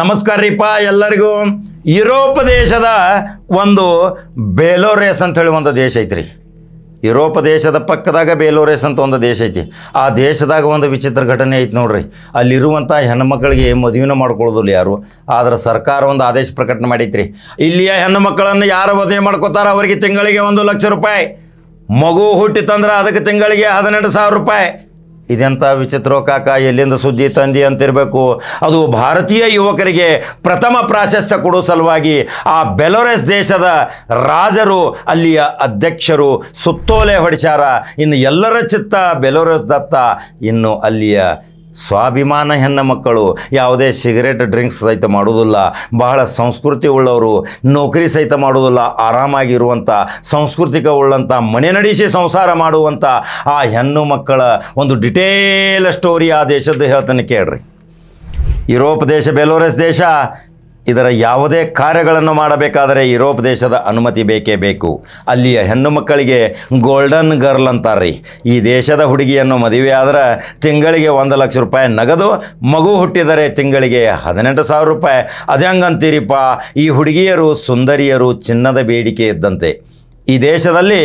ನಮಸ್ಕಾರ ರೀಪಾ ಎಲ್ಲರಿಗೂ ಯುರೋಪ್ ದೇಶದ ಒಂದು ಬೇಲೋರೇಸ್ ಹೇಳಿ ಒಂದು ದೇಶ ಐತ್ರಿ ಯುರೋಪ್ ದೇಶದ ಪಕ್ಕದಾಗ ಬೇಲೋರೇಸ್ ಅಂತ ಒಂದು ದೇಶ ಐತಿ ಆ ದೇಶದಾಗ ಒಂದು ವಿಚಿತ್ರ ಘಟನೆ ಐತಿ ನೋಡ್ರಿ ಅಲ್ಲಿರುವಂಥ ಹೆಣ್ಮಕ್ಳಿಗೆ ಮದುವೆನ ಮಾಡ್ಕೊಳ್ಳೋದಿಲ್ಲ ಯಾರು ಆದ್ರೆ ಸರ್ಕಾರ ಒಂದು ಆದೇಶ ಪ್ರಕಟಣೆ ಮಾಡೈತ್ರಿ ಇಲ್ಲಿಯ ಹೆಣ್ಮಕ್ಳನ್ನು ಯಾರು ಮದುವೆ ಮಾಡ್ಕೋತಾರ ಅವರಿಗೆ ತಿಂಗಳಿಗೆ ಒಂದು ಲಕ್ಷ ರೂಪಾಯಿ ಮಗು ಹುಟ್ಟಿತಂದ್ರೆ ಅದಕ್ಕೆ ತಿಂಗಳಿಗೆ ಹದಿನೆಂಟು ಸಾವಿರ ರೂಪಾಯಿ ಇದೆಂಥ ವಿಚಿತ್ರ ಕಾಕ ಎಲ್ಲಿಂದ ಸುದ್ದಿ ತಂದಿ ಅಂತಿರಬೇಕು ಅದು ಭಾರತೀಯ ಯುವಕರಿಗೆ ಪ್ರಥಮ ಪ್ರಾಶಸ್ತ್ಯ ಕೊಡೋ ಸಲುವಾಗಿ ಆ ಬೆಲೊರೆಸ್ ದೇಶದ ರಾಜರು ಅಲ್ಲಿಯ ಅಧ್ಯಕ್ಷರು ಸುತ್ತೋಲೆ ಹೊಡಿಸ್ಯಾರ ಇನ್ನು ಎಲ್ಲರ ಚಿತ್ತ ಬೆಲೋರೆಸ್ ದತ್ತ ಇನ್ನು ಅಲ್ಲಿಯ ಸ್ವಾಭಿಮಾನ ಹೆಣ್ಣು ಮಕ್ಕಳು ಯಾವುದೇ ಸಿಗರೇಟ್ ಡ್ರಿಂಕ್ಸ್ ಸಹಿತ ಮಾಡೋದಿಲ್ಲ ಬಹಳ ಸಂಸ್ಕೃತಿ ಉಳ್ಳವರು ನೌಕರಿ ಸಹಿತ ಮಾಡೋದಿಲ್ಲ ಆರಾಮಾಗಿರುವಂಥ ಸಂಸ್ಕೃತಿಕ ಉಳ್ಳಂಥ ಮನೆ ನಡೆಸಿ ಸಂಸಾರ ಮಾಡುವಂಥ ಆ ಹೆಣ್ಣು ಮಕ್ಕಳ ಒಂದು ಡಿಟೇಲ್ ಸ್ಟೋರಿ ಆ ದೇಶದ್ದು ಹೇಳ್ತಾನೆ ಕೇಳ್ರಿ ಯುರೋಪ್ ದೇಶ ಬೆಲೋರಸ್ ದೇಶ ಇದರ ಯಾವುದೇ ಕಾರ್ಯಗಳನ್ನು ಮಾಡಬೇಕಾದರೆ ಯುರೋಪ್ ದೇಶದ ಅನುಮತಿ ಬೇಕೇ ಬೇಕು ಅಲ್ಲಿಯ ಹೆಣ್ಣು ಮಕ್ಕಳಿಗೆ ಗೋಲ್ಡನ್ ಗರ್ಲ್ ಅಂತಾರ್ರಿ ಈ ದೇಶದ ಹುಡುಗಿಯನ್ನು ಮದುವೆ ಆದರೆ ತಿಂಗಳಿಗೆ ಒಂದು ಲಕ್ಷ ರೂಪಾಯಿ ನಗದು ಮಗು ಹುಟ್ಟಿದರೆ ತಿಂಗಳಿಗೆ ಹದಿನೆಂಟು ಸಾವಿರ ರೂಪಾಯಿ ಹೆಂಗಂತೀರಿಪ್ಪ ಈ ಹುಡುಗಿಯರು ಸುಂದರಿಯರು ಚಿನ್ನದ ಬೇಡಿಕೆ ಇದ್ದಂತೆ ಈ ದೇಶದಲ್ಲಿ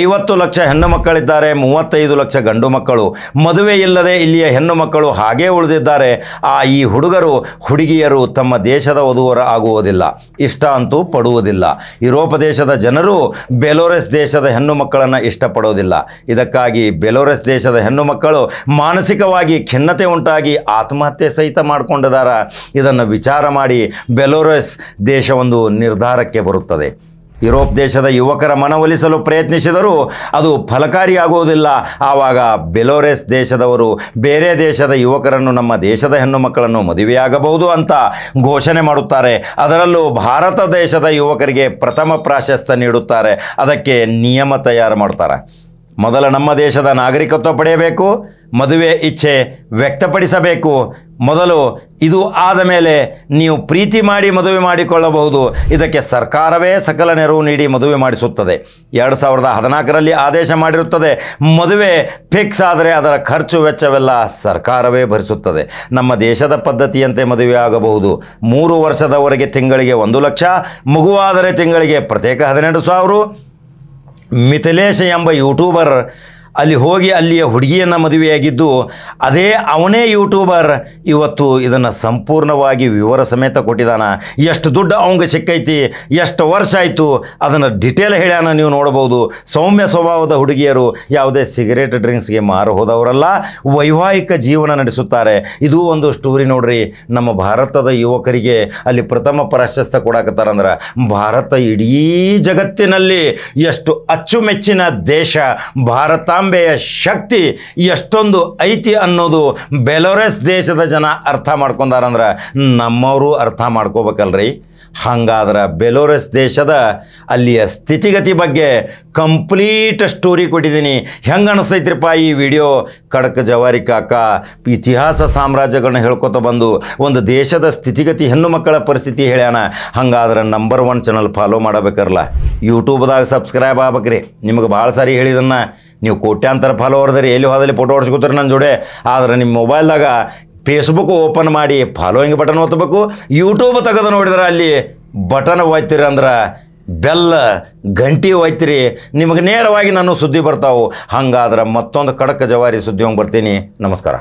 ಐವತ್ತು ಲಕ್ಷ ಹೆಣ್ಣು ಮಕ್ಕಳಿದ್ದಾರೆ ಮೂವತ್ತೈದು ಲಕ್ಷ ಗಂಡು ಮಕ್ಕಳು ಮದುವೆ ಇಲ್ಲದೆ ಇಲ್ಲಿಯ ಹೆಣ್ಣು ಮಕ್ಕಳು ಹಾಗೇ ಉಳಿದಿದ್ದಾರೆ ಆ ಈ ಹುಡುಗರು ಹುಡುಗಿಯರು ತಮ್ಮ ದೇಶದ ವಧುವರ ಆಗುವುದಿಲ್ಲ ಇಷ್ಟ ಅಂತೂ ಪಡುವುದಿಲ್ಲ ಯುರೋಪ ದೇಶದ ಜನರು ಬೆಲೋರೆಸ್ ದೇಶದ ಹೆಣ್ಣು ಮಕ್ಕಳನ್ನು ಇಷ್ಟಪಡೋದಿಲ್ಲ ಇದಕ್ಕಾಗಿ ಬೆಲೋರೆಸ್ ದೇಶದ ಹೆಣ್ಣು ಮಕ್ಕಳು ಮಾನಸಿಕವಾಗಿ ಖಿನ್ನತೆ ಉಂಟಾಗಿ ಆತ್ಮಹತ್ಯೆ ಸಹಿತ ಮಾಡಿಕೊಂಡಿದ್ದಾರೆ ಇದನ್ನು ವಿಚಾರ ಮಾಡಿ ಬೆಲೋರೆಸ್ ದೇಶ ಒಂದು ನಿರ್ಧಾರಕ್ಕೆ ಬರುತ್ತದೆ ಯುರೋಪ್ ದೇಶದ ಯುವಕರ ಮನವೊಲಿಸಲು ಪ್ರಯತ್ನಿಸಿದರೂ ಅದು ಫಲಕಾರಿಯಾಗುವುದಿಲ್ಲ ಆವಾಗ ಬೆಲೋರೆಸ್ ದೇಶದವರು ಬೇರೆ ದೇಶದ ಯುವಕರನ್ನು ನಮ್ಮ ದೇಶದ ಹೆಣ್ಣು ಮಕ್ಕಳನ್ನು ಮದುವೆಯಾಗಬಹುದು ಅಂತ ಘೋಷಣೆ ಮಾಡುತ್ತಾರೆ ಅದರಲ್ಲೂ ಭಾರತ ದೇಶದ ಯುವಕರಿಗೆ ಪ್ರಥಮ ಪ್ರಾಶಸ್ತ್ಯ ನೀಡುತ್ತಾರೆ ಅದಕ್ಕೆ ನಿಯಮ ತಯಾರು ಮಾಡ್ತಾರೆ ಮೊದಲ ನಮ್ಮ ದೇಶದ ನಾಗರಿಕತ್ವ ಪಡೆಯಬೇಕು ಮದುವೆ ಇಚ್ಛೆ ವ್ಯಕ್ತಪಡಿಸಬೇಕು ಮೊದಲು ಇದು ಆದ ಮೇಲೆ ನೀವು ಪ್ರೀತಿ ಮಾಡಿ ಮದುವೆ ಮಾಡಿಕೊಳ್ಳಬಹುದು ಇದಕ್ಕೆ ಸರ್ಕಾರವೇ ಸಕಲ ನೆರವು ನೀಡಿ ಮದುವೆ ಮಾಡಿಸುತ್ತದೆ ಎರಡು ಸಾವಿರದ ಹದಿನಾಲ್ಕರಲ್ಲಿ ಆದೇಶ ಮಾಡಿರುತ್ತದೆ ಮದುವೆ ಫಿಕ್ಸ್ ಆದರೆ ಅದರ ಖರ್ಚು ವೆಚ್ಚವೆಲ್ಲ ಸರ್ಕಾರವೇ ಭರಿಸುತ್ತದೆ ನಮ್ಮ ದೇಶದ ಪದ್ಧತಿಯಂತೆ ಮದುವೆ ಆಗಬಹುದು ಮೂರು ವರ್ಷದವರೆಗೆ ತಿಂಗಳಿಗೆ ಒಂದು ಲಕ್ಷ ಮಗುವಾದರೆ ತಿಂಗಳಿಗೆ ಪ್ರತ್ಯೇಕ ಹದಿನೆಂಟು ಸಾವಿರ ಮಿಥಿಲೇಶ ಎಂಬ ಯೂಟ್ಯೂಬರ್ ಅಲ್ಲಿ ಹೋಗಿ ಅಲ್ಲಿಯ ಹುಡುಗಿಯನ್ನು ಮದುವೆಯಾಗಿದ್ದು ಅದೇ ಅವನೇ ಯೂಟ್ಯೂಬರ್ ಇವತ್ತು ಇದನ್ನು ಸಂಪೂರ್ಣವಾಗಿ ವಿವರ ಸಮೇತ ಕೊಟ್ಟಿದ್ದಾನ ಎಷ್ಟು ದುಡ್ಡು ಅವಂಗೆ ಸಿಕ್ಕೈತಿ ಎಷ್ಟು ವರ್ಷ ಆಯಿತು ಅದನ್ನು ಡಿಟೇಲ್ ಹೇಳ್ಯಾನ ನೀವು ನೋಡ್ಬೋದು ಸೌಮ್ಯ ಸ್ವಭಾವದ ಹುಡುಗಿಯರು ಯಾವುದೇ ಸಿಗರೇಟ್ ಡ್ರಿಂಕ್ಸ್ಗೆ ಮಾರು ಹೋದವರೆಲ್ಲ ವೈವಾಹಿಕ ಜೀವನ ನಡೆಸುತ್ತಾರೆ ಇದು ಒಂದು ಸ್ಟೋರಿ ನೋಡ್ರಿ ನಮ್ಮ ಭಾರತದ ಯುವಕರಿಗೆ ಅಲ್ಲಿ ಪ್ರಥಮ ಪ್ರಾಶಸ್ತ್ಯ ಕೊಡಾಕತ್ತಾರಂದ್ರೆ ಭಾರತ ಇಡೀ ಜಗತ್ತಿನಲ್ಲಿ ಎಷ್ಟು ಅಚ್ಚುಮೆಚ್ಚಿನ ದೇಶ ಭಾರತ ಬಾಂಬೆಯ ಶಕ್ತಿ ಎಷ್ಟೊಂದು ಐತಿ ಅನ್ನೋದು ಬೆಲೋರೆಸ್ ದೇಶದ ಜನ ಅರ್ಥ ಮಾಡ್ಕೊಂಡಾರಂದ್ರೆ ನಮ್ಮವರು ಅರ್ಥ ಮಾಡ್ಕೋಬೇಕಲ್ರಿ ಹಂಗಾದ್ರೆ ಬೆಲೋರೆಸ್ ದೇಶದ ಅಲ್ಲಿಯ ಸ್ಥಿತಿಗತಿ ಬಗ್ಗೆ ಕಂಪ್ಲೀಟ್ ಸ್ಟೋರಿ ಕೊಟ್ಟಿದ್ದೀನಿ ಹೆಂಗೆ ಅನಿಸ್ತೈತ್ರಿಪ್ಪ ಈ ವಿಡಿಯೋ ಕಡಕ ಜವಾರಿ ಕಾಕ ಇತಿಹಾಸ ಸಾಮ್ರಾಜ್ಯಗಳನ್ನ ಹೇಳ್ಕೊತ ಬಂದು ಒಂದು ದೇಶದ ಸ್ಥಿತಿಗತಿ ಹೆಣ್ಣು ಮಕ್ಕಳ ಪರಿಸ್ಥಿತಿ ಹೇಳ್ಯಾನ ಹಂಗಾದ್ರೆ ನಂಬರ್ ಒನ್ ಚಾನಲ್ ಫಾಲೋ ಮಾಡಬೇಕಾರಲ್ಲ ಯೂಟ್ಯೂಬ್ದಾಗ ಸಬ್ಸ್ಕ್ರೈಬ್ ಆಗ್ಬೇಕ್ರಿ ನಿಮಗೆ ಭಾಳ ಸಾರಿ ಹೇಳಿದನ್ನು ನೀವು ಕೋಟ್ಯಾಂತರ ಫಾಲೋವರ್ ಅದರಿ ಎಲ್ಲಿ ಹೋದಲ್ಲಿ ಫೋಟೋ ಹೊಡ್ಸ್ಕೊತಾರೆ ನನ್ನ ಜೋಡೆ ಆದ್ರೆ ನಿಮ್ಮ ಮೊಬೈಲ್ದಾಗ ಫೇಸ್ಬುಕ್ ಓಪನ್ ಮಾಡಿ ಫಾಲೋಯಿಂಗ್ ಬಟನ್ ಒತ್ತಬೇಕು ಯೂಟ್ಯೂಬ್ ತೆಗೆದು ನೋಡಿದ್ರೆ ಅಲ್ಲಿ ಬಟನ್ ಒಯ್ತೀರಿ ಅಂದ್ರೆ ಬೆಲ್ಲ ಗಂಟಿ ಒಯ್ತೀರಿ ನಿಮಗೆ ನೇರವಾಗಿ ನಾನು ಸುದ್ದಿ ಬರ್ತಾವೆ ಹಂಗಾದ್ರೆ ಮತ್ತೊಂದು ಕಡಕ ಜವಾರಿ ಸುದ್ದಿ ಹೋಗಿ ಬರ್ತೀನಿ ನಮಸ್ಕಾರ